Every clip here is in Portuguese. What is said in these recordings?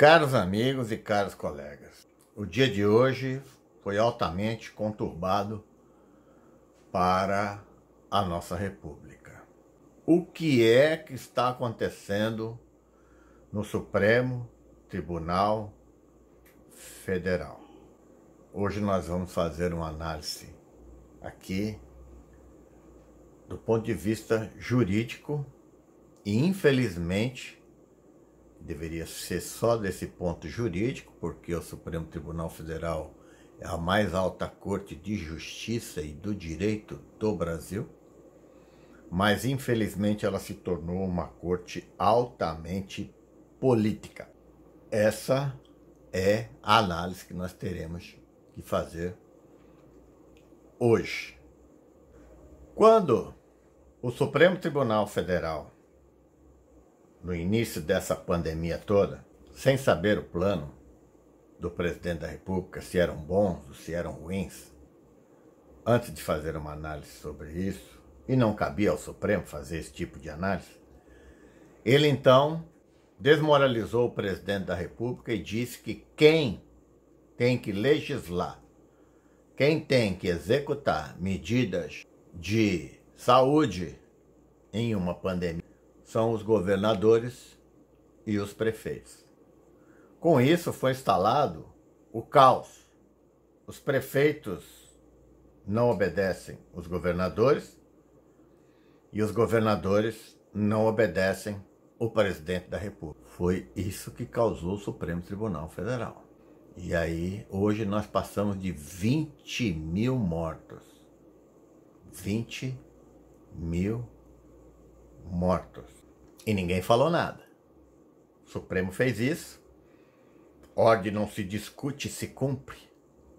Caros amigos e caros colegas, o dia de hoje foi altamente conturbado para a nossa República. O que é que está acontecendo no Supremo Tribunal Federal? Hoje nós vamos fazer uma análise aqui do ponto de vista jurídico e, infelizmente, deveria ser só desse ponto jurídico, porque o Supremo Tribunal Federal é a mais alta corte de justiça e do direito do Brasil, mas infelizmente ela se tornou uma corte altamente política. Essa é a análise que nós teremos que fazer hoje. Quando o Supremo Tribunal Federal no início dessa pandemia toda, sem saber o plano do presidente da República, se eram bons ou se eram ruins, antes de fazer uma análise sobre isso, e não cabia ao Supremo fazer esse tipo de análise, ele então desmoralizou o presidente da República e disse que quem tem que legislar, quem tem que executar medidas de saúde em uma pandemia, são os governadores e os prefeitos. Com isso foi instalado o caos. Os prefeitos não obedecem os governadores e os governadores não obedecem o presidente da República. Foi isso que causou o Supremo Tribunal Federal. E aí, hoje nós passamos de 20 mil mortos. 20 mil mortos. E ninguém falou nada. O Supremo fez isso. Ordem não se discute, se cumpre.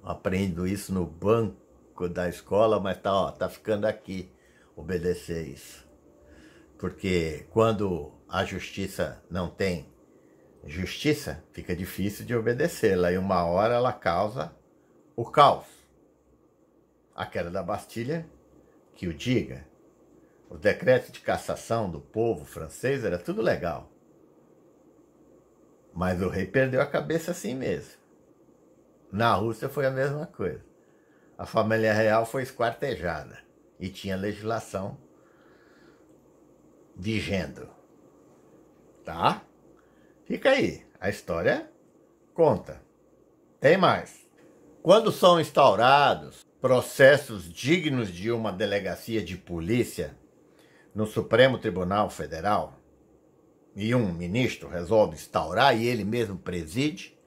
Aprendo isso no banco da escola, mas tá, ó, tá ficando aqui obedecer isso. Porque quando a justiça não tem justiça, fica difícil de obedecê-la. E uma hora ela causa o caos. A queda da Bastilha, que o diga. O decreto de cassação do povo francês, era tudo legal. Mas o rei perdeu a cabeça assim mesmo. Na Rússia foi a mesma coisa. A família real foi esquartejada e tinha legislação vigendo. Tá? Fica aí, a história conta. Tem mais. Quando são instaurados processos dignos de uma delegacia de polícia, no Supremo Tribunal Federal e um ministro resolve instaurar e ele mesmo preside,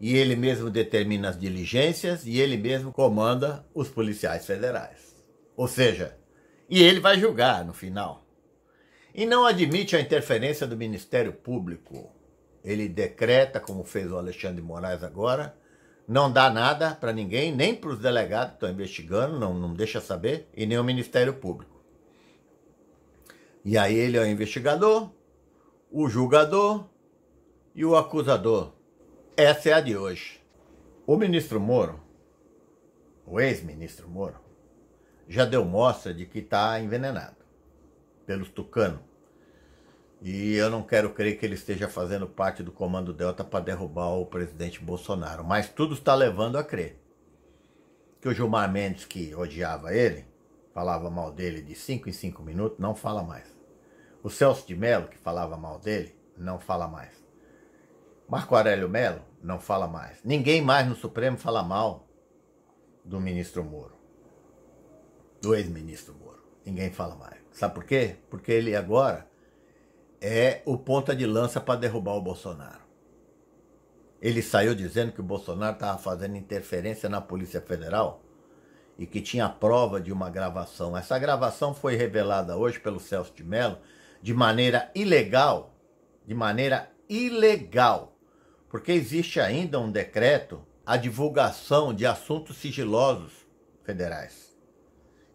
e ele mesmo determina as diligências e ele mesmo comanda os policiais federais. Ou seja, e ele vai julgar no final. E não admite a interferência do Ministério Público. Ele decreta, como fez o Alexandre de Moraes agora, não dá nada para ninguém, nem para os delegados que estão investigando, não, não deixa saber, e nem o Ministério Público. E aí ele é o investigador, o julgador e o acusador. Essa é a de hoje. O ministro Moro, o ex-ministro Moro, já deu mostra de que está envenenado pelos tucanos. E eu não quero crer que ele esteja fazendo parte do Comando Delta para derrubar o presidente Bolsonaro. Mas tudo está levando a crer que o Gilmar Mendes, que odiava ele, falava mal dele de cinco em cinco minutos, não fala mais. O Celso de Mello, que falava mal dele, não fala mais. Marco Aurélio Mello não fala mais. Ninguém mais no Supremo fala mal do ministro Moro, do ex-ministro Moro. Ninguém fala mais. Sabe por quê? Porque ele agora é o ponta de lança para derrubar o Bolsonaro. Ele saiu dizendo que o Bolsonaro estava fazendo interferência na Polícia Federal e que tinha prova de uma gravação. Essa gravação foi revelada hoje pelo Celso de Mello de maneira ilegal, de maneira ilegal, porque existe ainda um decreto a divulgação de assuntos sigilosos federais.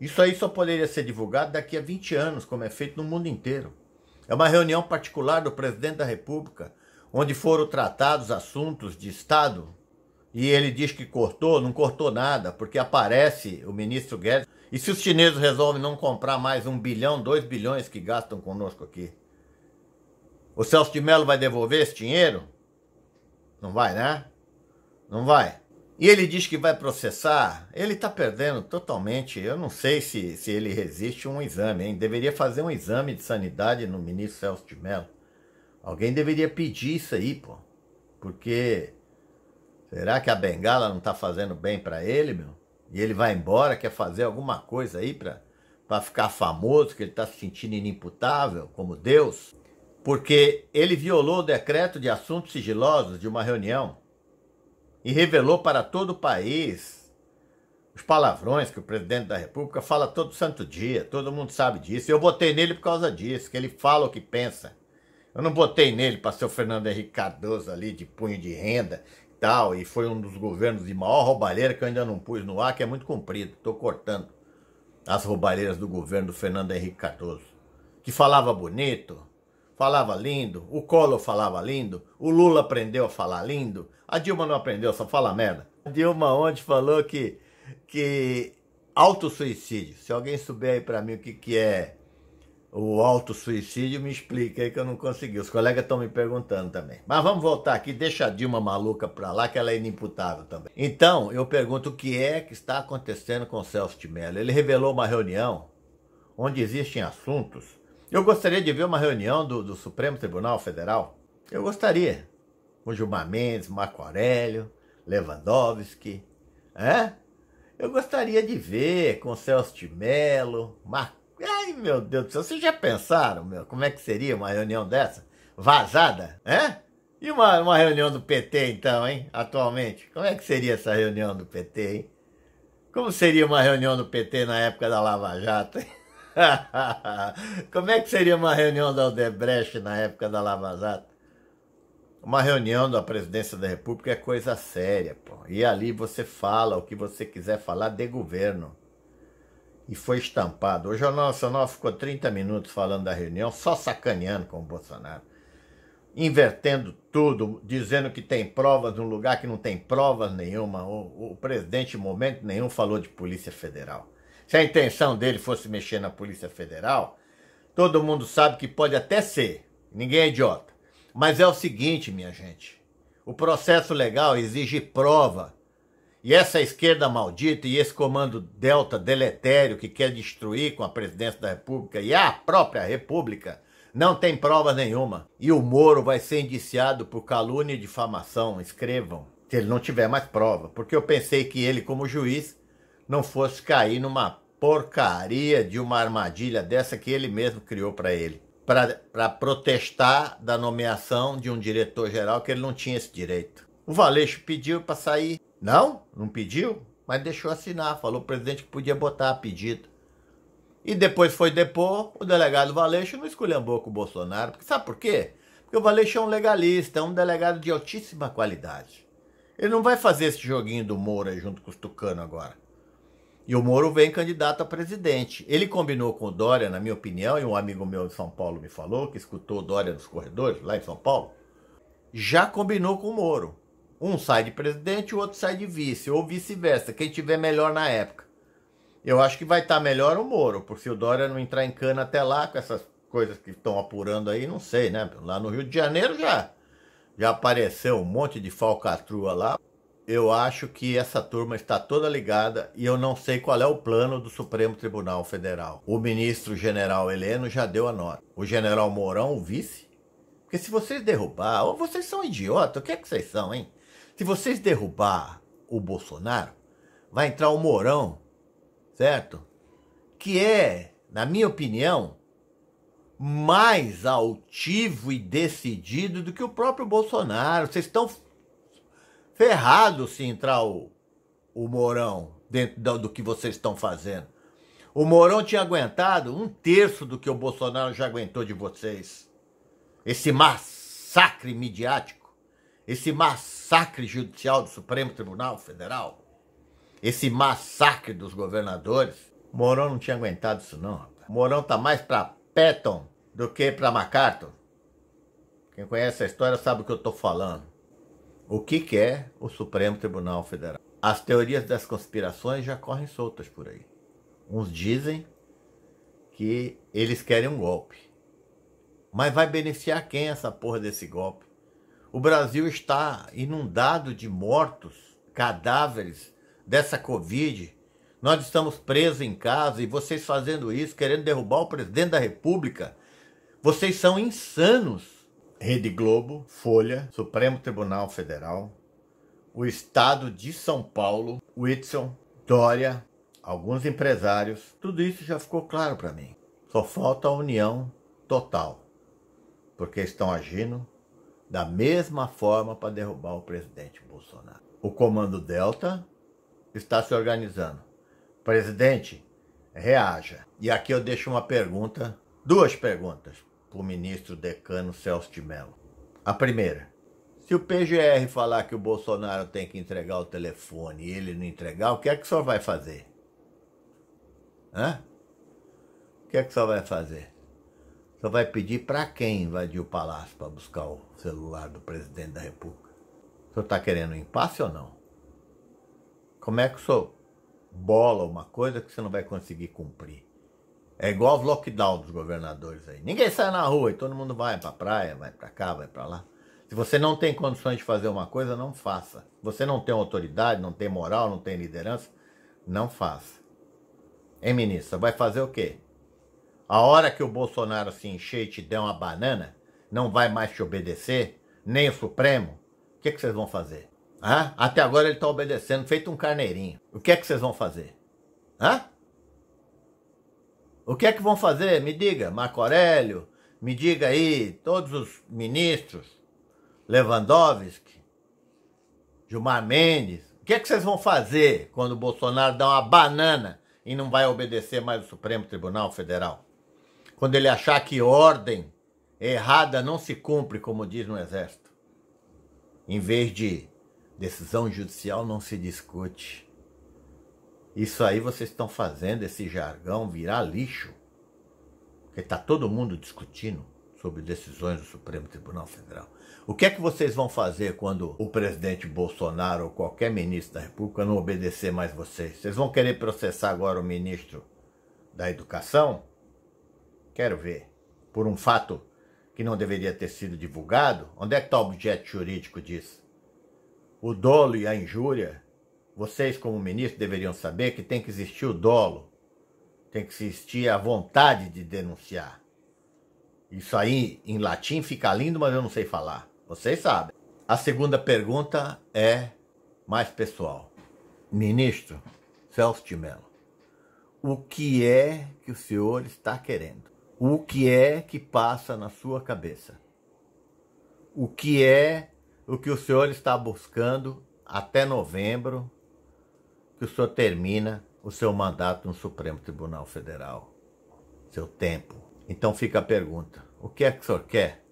Isso aí só poderia ser divulgado daqui a 20 anos, como é feito no mundo inteiro. É uma reunião particular do presidente da República, onde foram tratados assuntos de Estado, e ele diz que cortou, não cortou nada, porque aparece o ministro Guedes e se os chineses resolvem não comprar mais um bilhão, dois bilhões que gastam conosco aqui? O Celso de Mello vai devolver esse dinheiro? Não vai, né? Não vai. E ele diz que vai processar. Ele está perdendo totalmente. Eu não sei se, se ele resiste a um exame, hein? Deveria fazer um exame de sanidade no ministro Celso de Mello. Alguém deveria pedir isso aí, pô. Porque será que a bengala não está fazendo bem para ele, meu? e ele vai embora, quer fazer alguma coisa aí para ficar famoso, que ele está se sentindo inimputável como Deus, porque ele violou o decreto de assuntos sigilosos de uma reunião e revelou para todo o país os palavrões que o presidente da República fala todo santo dia, todo mundo sabe disso. Eu botei nele por causa disso, que ele fala o que pensa. Eu não botei nele para ser o Fernando Henrique Cardoso ali de punho de renda, tal, e foi um dos governos de maior roubalheira que eu ainda não pus no ar, que é muito comprido, estou cortando as roubalheiras do governo do Fernando Henrique Cardoso, que falava bonito, falava lindo, o Collor falava lindo, o Lula aprendeu a falar lindo, a Dilma não aprendeu, só fala merda. A Dilma ontem falou que, que autossuicídio, se alguém souber aí para mim o que, que é o suicídio me explica aí que eu não consegui. Os colegas estão me perguntando também. Mas vamos voltar aqui, deixa a Dilma maluca para lá, que ela é inimputável também. Então, eu pergunto o que é que está acontecendo com o Celso de Mello. Ele revelou uma reunião onde existem assuntos. Eu gostaria de ver uma reunião do, do Supremo Tribunal Federal. Eu gostaria. Com Gilmar Mendes, Marco Aurélio, Lewandowski. É? Eu gostaria de ver com Celso de Mello, Marco Ai, meu Deus do céu, vocês já pensaram, meu, como é que seria uma reunião dessa? Vazada, é? E uma, uma reunião do PT, então, hein? Atualmente, como é que seria essa reunião do PT, hein? Como seria uma reunião do PT na época da Lava Jato, hein? Como é que seria uma reunião da Odebrecht na época da Lava Jato? Uma reunião da presidência da República é coisa séria, pô. E ali você fala o que você quiser falar de governo e foi estampado. O Jornal Nacional ficou 30 minutos falando da reunião, só sacaneando com o Bolsonaro, invertendo tudo, dizendo que tem provas num lugar que não tem provas nenhuma. O, o presidente, em momento nenhum, falou de Polícia Federal. Se a intenção dele fosse mexer na Polícia Federal, todo mundo sabe que pode até ser, ninguém é idiota. Mas é o seguinte, minha gente: o processo legal exige prova e essa esquerda maldita e esse comando delta deletério que quer destruir com a presidência da República e a própria República não tem prova nenhuma. E o Moro vai ser indiciado por calúnia e difamação, escrevam, se ele não tiver mais prova. Porque eu pensei que ele, como juiz, não fosse cair numa porcaria de uma armadilha dessa que ele mesmo criou para ele. Para protestar da nomeação de um diretor-geral que ele não tinha esse direito. O Valeixo pediu para sair não? Não pediu? Mas deixou assinar, falou o presidente que podia botar a pedido. E depois foi depor, o delegado Valeixo não esculhambou com o Bolsonaro. Porque, sabe por quê? Porque o Valeixo é um legalista, é um delegado de altíssima qualidade. Ele não vai fazer esse joguinho do Moura junto com os Tucano agora. E o Moro vem candidato a presidente. Ele combinou com o Dória, na minha opinião, e um amigo meu de São Paulo me falou, que escutou o Dória nos corredores, lá em São Paulo, já combinou com o Moro. Um sai de presidente, o outro sai de vice, ou vice-versa, quem tiver melhor na época. Eu acho que vai estar tá melhor o Moro, porque se o Dória não entrar em cana até lá com essas coisas que estão apurando aí, não sei, né? Lá no Rio de Janeiro já, já apareceu um monte de falcatrua lá. Eu acho que essa turma está toda ligada e eu não sei qual é o plano do Supremo Tribunal Federal. O ministro general Heleno já deu a nota. O general Mourão, o vice? Porque se vocês derrubar, ou vocês são idiota, o que é que vocês são, hein? Se vocês derrubar o Bolsonaro, vai entrar o Mourão, certo? Que é, na minha opinião, mais altivo e decidido do que o próprio Bolsonaro. Vocês estão ferrados se entrar o, o Mourão dentro do, do que vocês estão fazendo. O Mourão tinha aguentado um terço do que o Bolsonaro já aguentou de vocês. Esse massacre midiático esse massacre judicial do Supremo Tribunal Federal, esse massacre dos governadores. Mourão não tinha aguentado isso não. Rapaz. Mourão tá mais para Patton do que para MacArthur. Quem conhece a história sabe o que eu tô falando. O que, que é o Supremo Tribunal Federal? As teorias das conspirações já correm soltas por aí. Uns dizem que eles querem um golpe. Mas vai beneficiar quem essa porra desse golpe? O Brasil está inundado de mortos, cadáveres dessa Covid. Nós estamos presos em casa e vocês fazendo isso, querendo derrubar o presidente da República. Vocês são insanos. Rede Globo, Folha, Supremo Tribunal Federal, o Estado de São Paulo, Whitson, Dória, alguns empresários, tudo isso já ficou claro para mim. Só falta a união total, porque estão agindo da mesma forma para derrubar o presidente Bolsonaro. O Comando Delta está se organizando. Presidente, reaja. E aqui eu deixo uma pergunta, duas perguntas para o ministro decano Celso de Mello. A primeira, se o PGR falar que o Bolsonaro tem que entregar o telefone e ele não entregar, o que é que o senhor vai fazer? Hã? O que é que o senhor vai fazer? Só vai pedir para quem invadir o palácio para buscar o celular do presidente da República. O senhor está querendo um impasse ou não? Como é que o senhor bola uma coisa que você não vai conseguir cumprir? É igual os lockdown dos governadores aí. Ninguém sai na rua e todo mundo vai para praia, vai para cá, vai para lá. Se você não tem condições de fazer uma coisa, não faça. Você não tem autoridade, não tem moral, não tem liderança, não faça. Hein, ministro, Vai fazer o quê? A hora que o Bolsonaro se encher e te der uma banana, não vai mais te obedecer, nem o Supremo, o que, que vocês vão fazer? Hã? Até agora ele está obedecendo, feito um carneirinho. O que é que vocês vão fazer? Hã? O que é que vão fazer? Me diga, Marco Aurélio, me diga aí, todos os ministros, Lewandowski, Gilmar Mendes, o que é que vocês vão fazer quando o Bolsonaro dá uma banana e não vai obedecer mais o Supremo Tribunal Federal? quando ele achar que ordem errada não se cumpre, como diz no Exército. Em vez de decisão judicial não se discute. Isso aí vocês estão fazendo, esse jargão virar lixo. Porque está todo mundo discutindo sobre decisões do Supremo Tribunal Federal. O que é que vocês vão fazer quando o presidente Bolsonaro ou qualquer ministro da República não obedecer mais vocês? Vocês vão querer processar agora o ministro da Educação? Quero ver. Por um fato que não deveria ter sido divulgado, onde é que está o objeto jurídico disso? O dolo e a injúria, vocês como ministro deveriam saber que tem que existir o dolo, tem que existir a vontade de denunciar. Isso aí em latim fica lindo, mas eu não sei falar. Vocês sabem. A segunda pergunta é mais pessoal. Ministro Celso de Mello, o que é que o senhor está querendo? o que é que passa na sua cabeça. O que é o que o senhor está buscando até novembro, que o senhor termina o seu mandato no Supremo Tribunal Federal. Seu tempo. Então fica a pergunta: o que é que o senhor quer,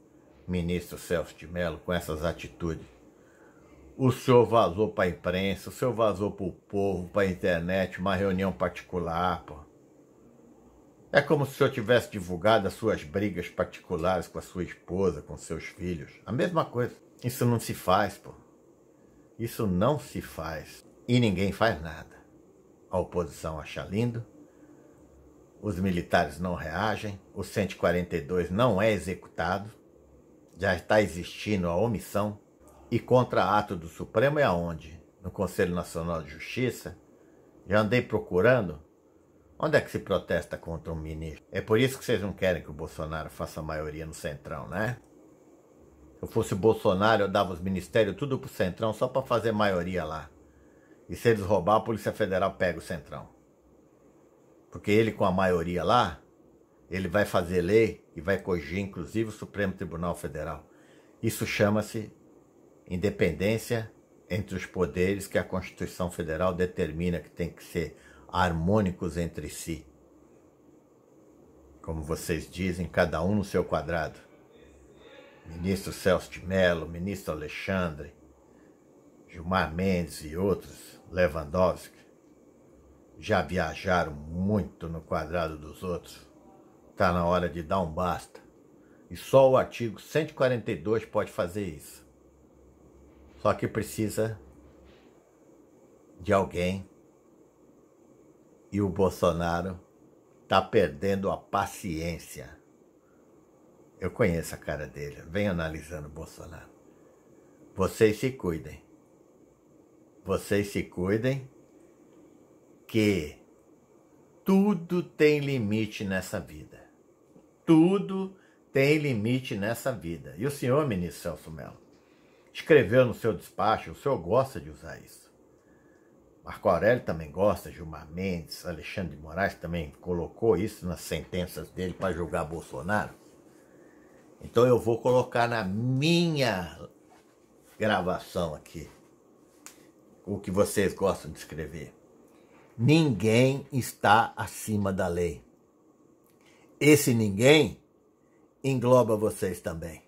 ministro Celso de Mello, com essas atitudes? O senhor vazou para a imprensa, o senhor vazou para o povo, para a internet, uma reunião particular, pô é como se o senhor tivesse divulgado as suas brigas particulares com a sua esposa, com seus filhos. A mesma coisa. Isso não se faz, pô. Isso não se faz. E ninguém faz nada. A oposição acha lindo, os militares não reagem, o 142 não é executado, já está existindo a omissão. E contra-ato do Supremo é aonde? No Conselho Nacional de Justiça? Já andei procurando, Onde é que se protesta contra um ministro? É por isso que vocês não querem que o Bolsonaro faça maioria no Centrão, né? Se eu fosse o Bolsonaro, eu dava os ministérios tudo pro Centrão só para fazer maioria lá. E se eles roubar, a Polícia Federal pega o Centrão. Porque ele com a maioria lá, ele vai fazer lei e vai corrigir inclusive o Supremo Tribunal Federal. Isso chama-se independência entre os poderes que a Constituição Federal determina que tem que ser harmônicos entre si. Como vocês dizem, cada um no seu quadrado. Ministro Celso de Mello, ministro Alexandre, Gilmar Mendes e outros, Lewandowski, já viajaram muito no quadrado dos outros. Está na hora de dar um basta. E só o artigo 142 pode fazer isso. Só que precisa de alguém e o Bolsonaro está perdendo a paciência. Eu conheço a cara dele, Vem analisando o Bolsonaro. Vocês se cuidem. Vocês se cuidem que tudo tem limite nessa vida. Tudo tem limite nessa vida. E o senhor, ministro Celso Mello, escreveu no seu despacho, o senhor gosta de usar isso Marco Aurélio também gosta, Gilmar Mendes, Alexandre de Moraes também colocou isso nas sentenças dele para julgar Bolsonaro. Então eu vou colocar na minha gravação aqui o que vocês gostam de escrever. Ninguém está acima da lei. Esse ninguém engloba vocês também.